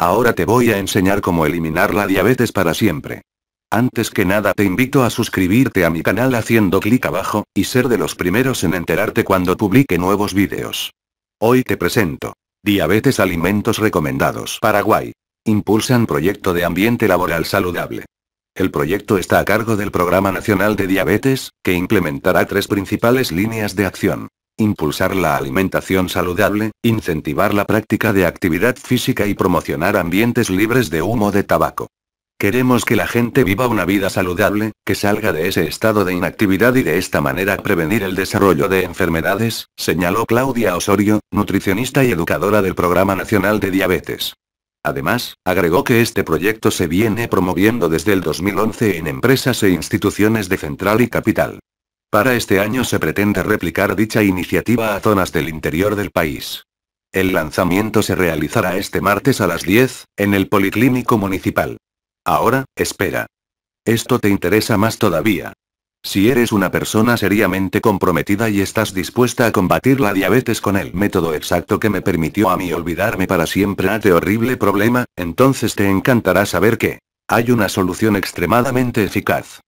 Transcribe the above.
Ahora te voy a enseñar cómo eliminar la diabetes para siempre. Antes que nada te invito a suscribirte a mi canal haciendo clic abajo, y ser de los primeros en enterarte cuando publique nuevos vídeos. Hoy te presento. Diabetes Alimentos Recomendados Paraguay. Impulsan proyecto de ambiente laboral saludable. El proyecto está a cargo del Programa Nacional de Diabetes, que implementará tres principales líneas de acción impulsar la alimentación saludable, incentivar la práctica de actividad física y promocionar ambientes libres de humo de tabaco. Queremos que la gente viva una vida saludable, que salga de ese estado de inactividad y de esta manera prevenir el desarrollo de enfermedades, señaló Claudia Osorio, nutricionista y educadora del Programa Nacional de Diabetes. Además, agregó que este proyecto se viene promoviendo desde el 2011 en empresas e instituciones de Central y Capital. Para este año se pretende replicar dicha iniciativa a zonas del interior del país. El lanzamiento se realizará este martes a las 10, en el Policlínico Municipal. Ahora, espera. Esto te interesa más todavía. Si eres una persona seriamente comprometida y estás dispuesta a combatir la diabetes con el método exacto que me permitió a mí olvidarme para siempre a este horrible problema, entonces te encantará saber que hay una solución extremadamente eficaz.